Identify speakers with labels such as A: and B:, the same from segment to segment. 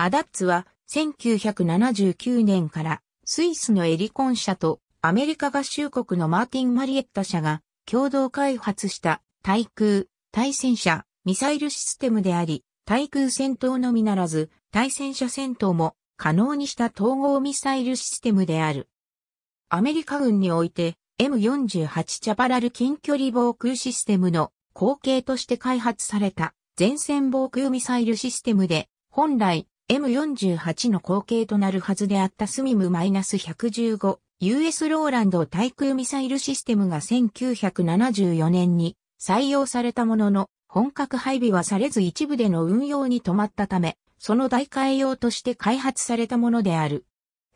A: アダッツは1979年からスイスのエリコン社とアメリカ合衆国のマーティン・マリエッタ社が共同開発した対空、対戦車、ミサイルシステムであり、対空戦闘のみならず、対戦車戦闘も可能にした統合ミサイルシステムである。アメリカ軍において M48 チャパラル近距離防空システムの後継として開発された前線防空ミサイルシステムで、本来 M48 の後継となるはずであったスミム -115、US ローランド対空ミサイルシステムが1974年に採用されたものの、本格配備はされず一部での運用に止まったため、その代替用として開発されたものである。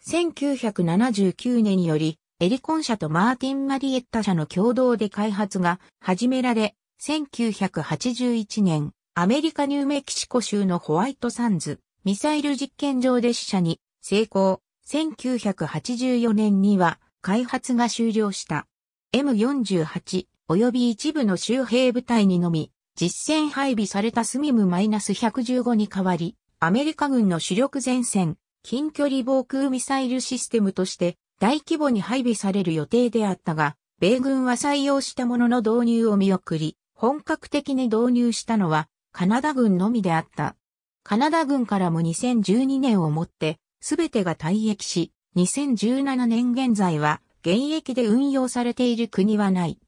A: 1979年により、エリコン社とマーティン・マリエッタ社の共同で開発が始められ、1981年、アメリカニューメキシコ州のホワイトサンズ、ミサイル実験場で試射に成功。1984年には開発が終了した。M48 及び一部の周辺部隊にのみ実戦配備されたスミム -115 に代わり、アメリカ軍の主力前線、近距離防空ミサイルシステムとして大規模に配備される予定であったが、米軍は採用したものの導入を見送り、本格的に導入したのはカナダ軍のみであった。カナダ軍からも2012年をもって全てが退役し、2017年現在は現役で運用されている国はない。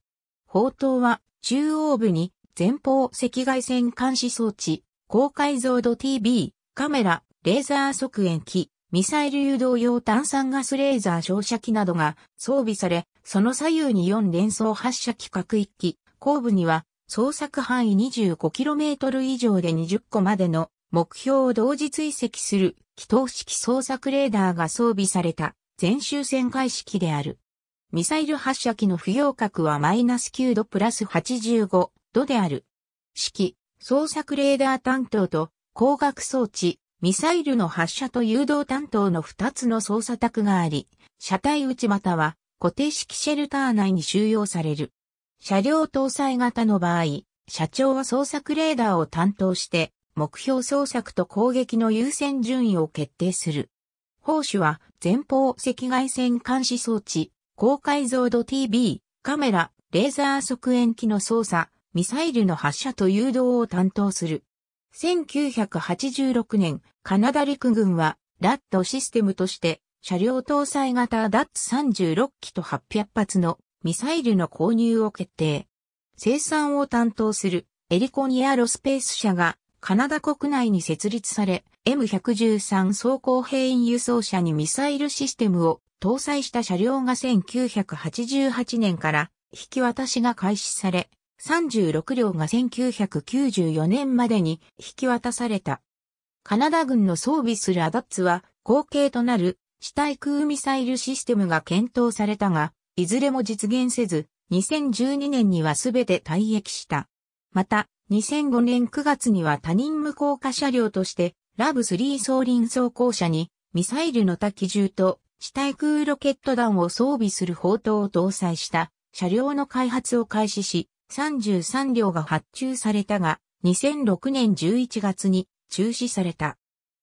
A: 砲塔は中央部に前方赤外線監視装置、高解像度 TB、カメラ、レーザー測遠機、ミサイル誘導用炭酸ガスレーザー照射機などが装備され、その左右に4連装発射機各1機、後部には捜索範囲 25km 以上で20個までの目標を同時追跡する気筒式捜索レーダーが装備された全周旋回式である。ミサイル発射機の不要角はマイナス9度プラス85度である。式、捜索レーダー担当と光学装置、ミサイルの発射と誘導担当の2つの操作卓があり、車体内または固定式シェルター内に収容される。車両搭載型の場合、社長は捜索レーダーを担当して、目標捜索と攻撃の優先順位を決定する。砲手は前方赤外線監視装置、高解像度 TV、カメラ、レーザー測遠機の操作、ミサイルの発射と誘導を担当する。1986年、カナダ陸軍は、ラットシステムとして、車両搭載型ダッツ36機と800発のミサイルの購入を決定。生産を担当するエリコニアロスペース社がカナダ国内に設立され、M113 装甲兵員輸送車にミサイルシステムを搭載した車両が1988年から引き渡しが開始され、36両が1994年までに引き渡された。カナダ軍の装備するアダッツは後継となる地対空ミサイルシステムが検討されたが、いずれも実現せず、2012年にはすべて退役した。また、2005年9月には他人無効化車両として、ラブ3総輪装甲車に、ミサイルの滝銃と、地対空ロケット弾を装備する砲塔を搭載した車両の開発を開始し、33両が発注されたが、2006年11月に中止された。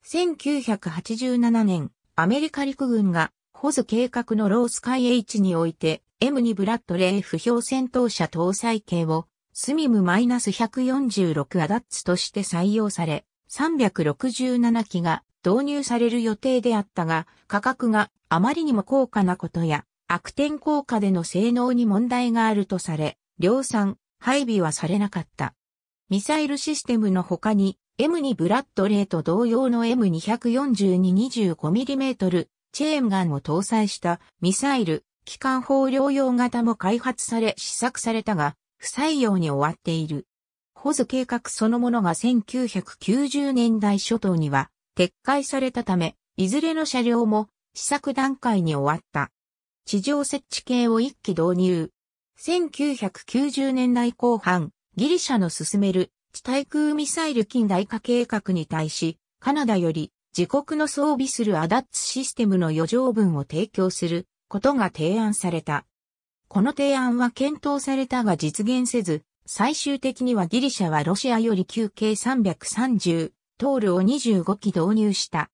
A: 1987年、アメリカ陸軍が、ホズ計画のロースカイ H において、M2 ブラッドレー不評戦闘車搭載系をスミム -146 アダッツとして採用され、367機が導入される予定であったが、価格があまりにも高価なことや、悪天効果での性能に問題があるとされ、量産、配備はされなかった。ミサイルシステムの他に、M2 ブラッドレーと同様の M242-25mm チェーンガンを搭載したミサイル、機関砲両用型も開発され試作されたが、不採用に終わっている。ホズ計画そのものが1990年代初頭には撤回されたため、いずれの車両も試作段階に終わった。地上設置系を一機導入。1990年代後半、ギリシャの進める地対空ミサイル近代化計画に対し、カナダより自国の装備するアダッツシステムの余剰分を提供することが提案された。この提案は検討されたが実現せず、最終的にはギリシャはロシアより旧計330、トールを25機導入した。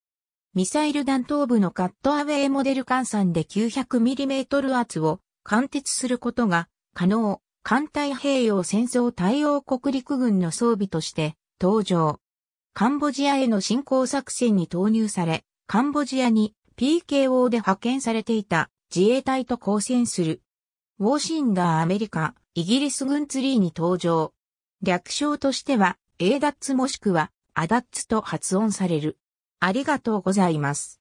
A: ミサイル弾頭部のカットアウェイモデル換算で 900mm 圧を貫徹することが可能、艦隊兵用戦争対応国陸軍の装備として登場。カンボジアへの侵攻作戦に投入され、カンボジアに PKO で派遣されていた自衛隊と交戦する。ウォーシンガーアメリカ、イギリス軍ツリーに登場。略称としては、エーダッツもしくは、アダッツと発音される。ありがとうございます。